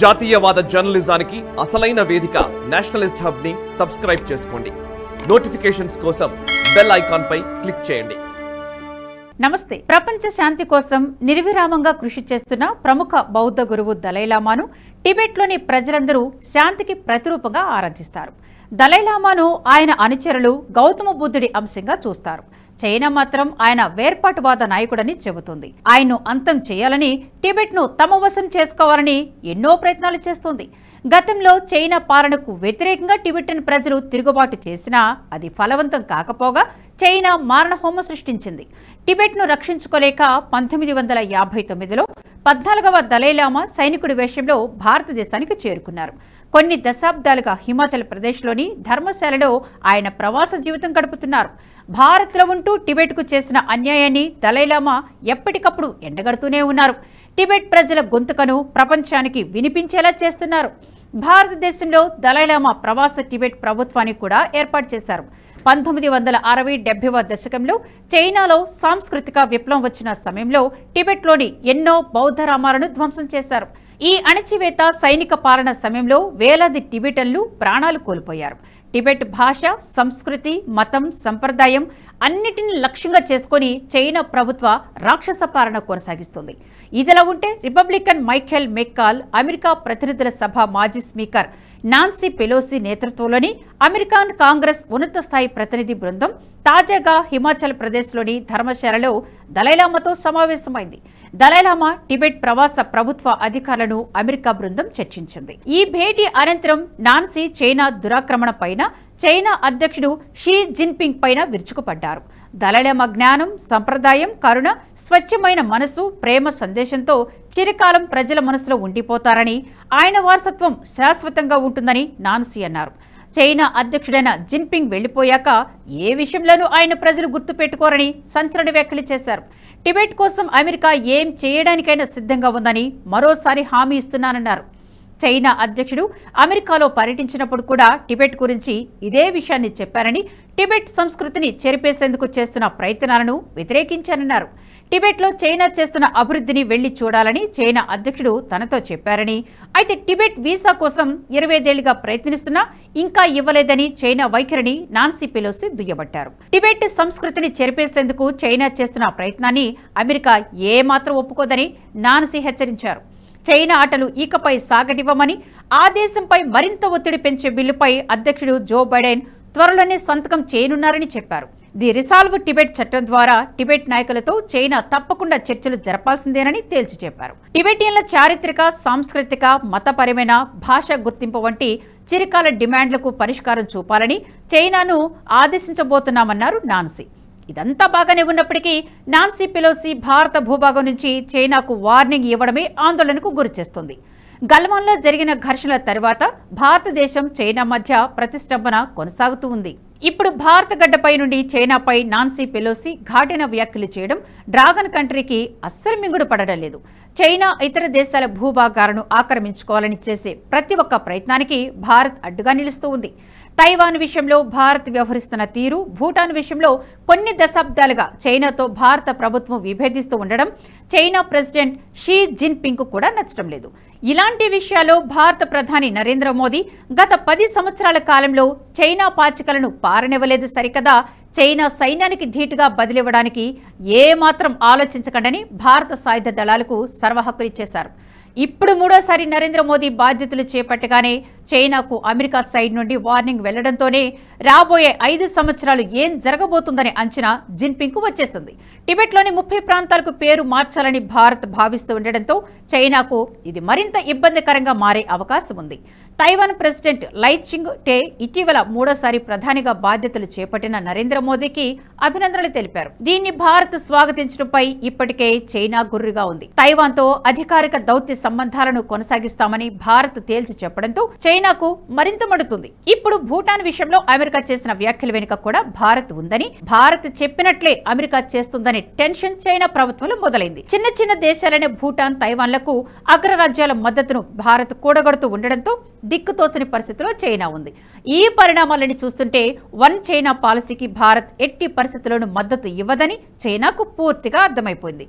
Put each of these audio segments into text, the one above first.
జాతీయవాద జర్నలిజానికి అసలైన వేదిక నేషనలిస్ట్ హబ్ ని సబ్స్క్రైబ్ చేసుకోండి నోటిఫికేషన్స్ కోసం బెల్ ఐకాన్ పై క్లిక్ చేయండి నమస్తే ప్రపంచ శాంతి కోసం నిర్విరామంగా కృషి చేస్తున్న ప్రముఖ బౌద్ధ గురువు దలైలామాను టిబెట్లోని ప్రజలందరూ శాంతికి ప్రతిరూపంగా ఆరాధిస్తారు దలైలామాను ఆయన అనుచరులు గౌతమ బుద్ధుడి అంశంగా చూస్తారు చైనా మాత్రం ఆయన వేర్పాటువాద నాయకుడని చెబుతుంది ఆయన్ను అంతం చేయాలని టిబెట్ను తమ వశం చేసుకోవాలని ఎన్నో ప్రయత్నాలు చేస్తోంది గతంలో చైనా పాలనకు వ్యతిరేకంగా టిబెటన్ ప్రజలు తిరుగుబాటు చేసినా అది ఫలవంతం కాకపోగా చైనా మారణహోమం సృష్టించింది టిబెట్ను రక్షించుకోలేక పంతొమ్మిది వందల యాభై తొమ్మిదిలో పద్నాలుగవ దళైలామా సైనికుడి వేషంలో భారతదేశానికి చేరుకున్నారు కొన్ని దశాబ్దాలుగా హిమాచల్ ప్రదేశ్లోని ధర్మశాలలో ఆయన ప్రవాస జీవితం గడుపుతున్నారు భారత్లో ఉంటూ టిబెట్కు చేసిన అన్యాయాన్ని దళైలామా ఎప్పటికప్పుడు ఎండగడుతూనే ఉన్నారు టిబెట్ ప్రజల గొంతుకను ప్రపంచానికి వినిపించేలా చేస్తున్నారు భారతదేశంలో దలైలామా ప్రవాస టిబెట్ ప్రభుత్వాన్ని కూడా ఏర్పాటు చేశారు పంతొమ్మిది వందల అరవై డెబ్బైవ దశకంలో చైనాలో సాంస్కృతిక విప్లవం వచ్చిన సమయంలో టిబెట్లోని ఎన్నో బౌద్ధరామాలను ధ్వంసం చేశారు ఈ అణచివేత సైనిక పాలన సమయంలో వేలాది టిబెటన్లు ప్రాణాలు కోల్పోయారు టిబెట్ భాష సంస్కృతి మతం సంప్రదాయం అన్నిటిని లక్ష్యంగా చేసుకుని చైనా ప్రభుత్వ రాక్షస పాలన కొనసాగిస్తుంది ఇదిలా ఉంటే రిపబ్లికన్ మైఖెల్ మెక్కాల్ అమెరికా ప్రతినిధుల సభ మాజీ స్పీకర్ నాన్సీ పెలోసి నేతృత్వంలోని అమెరికాన్ కాంగ్రెస్ ఉన్నత స్థాయి ప్రతినిధి బృందం తాజాగా హిమాచల్ ప్రదేశ్లోని ధర్మశాలలో దళైలామాతో సమావేశమైంది దలైలామా టిబెట్ ప్రవాస ప్రభుత్వ అధికారులను అమెరికా బృందం చర్చించింది ఈ భేటీ అనంతరం నాన్సీ చైనా దురాక్రమణ పైన చైనా అధ్యక్షుడు షీ జిన్పింగ్ పైన విరుచుకుపడ్డారు దళలమ జ్ఞానం సంప్రదాయం కరుణ స్వచ్ఛమైన మనసు ప్రేమ సందేశంతో చిరకాలం ప్రజల మనసులో ఉండిపోతారని ఆయన వారసత్వం శాశ్వతంగా ఉంటుందని నాన్సీ అన్నారు చైనా అధ్యక్షుడైన జిన్పింగ్ వెళ్లిపోయాక ఏ విషయంలోనూ ఆయన ప్రజలు గుర్తుపెట్టుకోరని సంచలన వ్యాఖ్యలు చేశారు టిబెట్ కోసం అమెరికా ఏం చేయడానికైనా సిద్ధంగా ఉందని మరోసారి హామీ ఇస్తున్నానన్నారు చైనా అధ్యక్షుడు అమెరికాలో పర్యటించినప్పుడు కూడా టిబెట్ గురించి ఇదే విషయాన్ని చెప్పారని టిబెట్ సంస్కృతిని చెరిపేసేందుకు చేస్తున్న ప్రయత్నాలను వ్యతిరేకించానన్నారు టిబెట్లో చైనా చేస్తున్న అభివృద్ధిని వెళ్లి చూడాలని చైనా అధ్యక్షుడు తనతో చెప్పారని అయితే టిబెట్ వీసా కోసం ఇరవైదేళ్లుగా ప్రయత్నిస్తున్నా ఇంకా ఇవ్వలేదని చైనా వైఖరిని నాన్సీ దుయ్యబట్టారు టిబెట్ సంస్కృతిని చెరిపేసేందుకు చైనా చేస్తున్న ప్రయత్నాన్ని అమెరికా ఏమాత్రం ఒప్పుకోదని నాన్సీ హెచ్చరించారు చైనా ఆటలు ఇకపై సాగటివ్వమని ఆ దేశంపై మరింత ఒత్తిడి పెంచే బిల్లుపై అధ్యక్షుడు జో బైడెన్ త్వరలోనే సంతకం చేయనున్నారని చెప్పారు ది రిసాల్వ్ టిబెట్ చట్టం ద్వారా టిబెట్ నాయకులతో చైనా తప్పకుండా చర్చలు జరపాల్సిందేనని తేల్చి చెప్పారు టిబెటియన్ల చారిత్రక సాంస్కృతిక మతపరమైన భాష గుర్తింపు వంటి చిరకాల డిమాండ్లకు పరిష్కారం చూపాలని చైనాను ఆదేశించబోతున్నామన్నారు నాన్సీ ఇదంతా బాగానే ఉన్నప్పటికీ నాన్సీ పిలోసి భారత భూభాగం నుంచి చైనాకు వార్నింగ్ ఇవ్వడమే ఆందోళనకు గురిచేస్తుంది గల్వాన్లో జరిగిన ఘర్షణల తర్వాత భారతదేశం చైనా మధ్య ప్రతిష్టంభన కొనసాగుతూ ఉంది ఇప్పుడు భారత గడ్డపై నుండి చైనాపై నాన్సీ పెలోసి ఘాటైన వ్యాఖ్యలు చేయడం డ్రాగన్ కంట్రీకి అస్సలు మింగుడు పడడం లేదు చైనా ఇతర దేశాల భూభాగాలను ఆక్రమించుకోవాలని చేసే ప్రతి ఒక్క ప్రయత్నానికి భారత్ అడ్డుగా నిలుస్తూ ఉంది తైవాన్ విషయంలో భారత్ వ్యవహరిస్తున్న తీరు భూటాన్ విషయంలో కొన్ని దశాబ్దాలుగా చైనాతో భారత ప్రభుత్వం విభేదిస్తూ ఉండడం చైనా ప్రెసిడెంట్ షీ జిన్పింగ్ కూడా నచ్చడం లేదు ఇలాంటి విషయాల్లో భారత ప్రధాని నరేంద్ర మోదీ గత పది సంవత్సరాల కాలంలో చైనా పాచికలను పారనివ్వలేదు సరికదా చైనా సైన్యానికి ధీటుగా బదిలివ్వడానికి ఏమాత్రం ఆలోచించకండని భారత సాయుధ దళాలకు సర్వహక్కులు ఇచ్చేశారు ఇప్పుడు మూడోసారి నరేంద్ర మోదీ బాధ్యతలు చేపట్టగానే చైనాకు అమెరికా సైడ్ నుండి వార్నింగ్ వెళ్లడంతోనే రాబోయే ఐదు సంవత్సరాలు ఏం జరగబోతుందనే అంచనా జిన్పింగ్కు వచ్చేసింది టిబెట్లోని ముప్పై ప్రాంతాలకు పేరు మార్చాలని భారత్ భావిస్తూ ఉండడంతో చైనాకు ఇది మరింత ఇబ్బందికరంగా మారే అవకాశం ఉంది తైవాన్ ప్రెసిడెంట్ లైచింగ్ టే ఇటీవల మూడోసారి ప్రధానిగా బాధ్యతలు చేపట్టిన నరేంద్ర మోదీకి అభినందనలు తెలిపారు దీన్ని భారత్ స్వాగతించడంపై ఇప్పటికే చైనా గుర్రుగా ఉంది తైవాన్ తో అధికారిక దౌత్య సంబంధాలను కొనసాగిస్తామని భారత్ తేల్చి చెప్పడంతో చైనాకు మరింత మడుతుంది ఇప్పుడు భూటాన్ విషయంలో అమెరికా చేసిన వ్యాఖ్యల వెనుక కూడా భారత్ ఉందని భారత్ చెప్పినట్లే అమెరికా చేస్తుందని టెన్షన్ చైనా ప్రభుత్వంలో మొదలైంది చిన్న చిన్న దేశాలైన భూటాన్ తైవాన్లకు అగ్రరాజ్యాల మద్దతును భారత్ కూడగడుతూ ఉండడంతో దిక్కుతోచని పరిస్థితిలో చైనా ఉంది ఈ పరిణామాలని చూస్తుంటే వన్ చైనా పాలసీకి భారత్ ఎట్టి పరిస్థితుల్లోనూ మద్దతు ఇవ్వదని చైనాకు పూర్తిగా అర్థమైపోయింది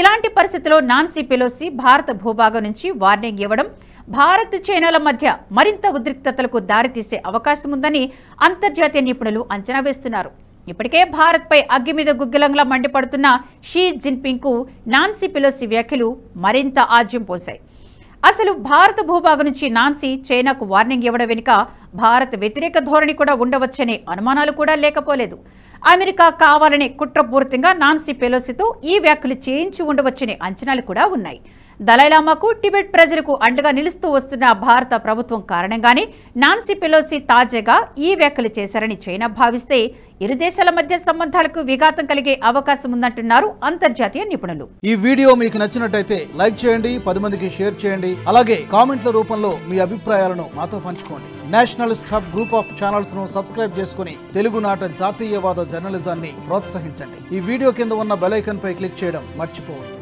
ఇలాంటి పరిస్థితిలో నాన్సీ పెలోసి భారత భూభాగం నుంచి వార్నింగ్ ఇవ్వడం భారత్ చైనాల మధ్య మరింత ఉద్రిక్తతలకు దారితీసే అవకాశం ఉందని అంతర్జాతీయ నిపుణులు అంచనా వేస్తున్నారు ఇప్పటికే భారత్పై అగ్గి మీద గుగ్గిలంగా మండిపడుతున్న షీ జిన్పింగ్కు నాన్సీ పెలోసి వ్యాఖ్యలు మరింత ఆజ్యం పోశాయి అసలు భారత భూభాగం నుంచి నాన్సీ చైనాకు వార్నింగ్ ఇవ్వడం వెనుక భారత్ వ్యతిరేక ధోరణి కూడా ఉండవచ్చనే అనుమానాలు కూడా లేకపోలేదు అమెరికా కావాలనే కుట్రపూరితంగా నాన్సీ పెలోసితో ఈ వ్యాఖ్యలు చేయించి ఉండవచ్చనే అంచనాలు కూడా ఉన్నాయి దలైలామాకు టిబెట్ ప్రజలకు అండగా నిలుస్తూ వస్తున్న భారత ప్రభుత్వం కారణంగానే నాన్సీ పెలోసి తాజాగా ఈ వ్యాఖ్యలు చేశారని చైనా భావిస్తే ఇరు దేశాల మధ్య సంబంధాలకు విఘాతం కలిగే అవకాశం ఉందంటున్నారు అంతర్జాతీయ నిపుణులు ఈ వీడియో మీకు నచ్చినట్టయితే లైక్ చేయండి పది మందికి షేర్ చేయండి అలాగే కామెంట్ల రూపంలో మీ అభిప్రాయాలను మాతో పంచుకోండి Nationalist Hub group of channels ను సబ్స్క్రైబ్ చేసుకుని తెలుగునాట జాతీయవాద జర్నలిజాన్ని ప్రోత్సహించండి ఈ వీడియో కింద ఉన్న బెలైకన్ పై క్లిక్ చేయడం మర్చిపోవద్దు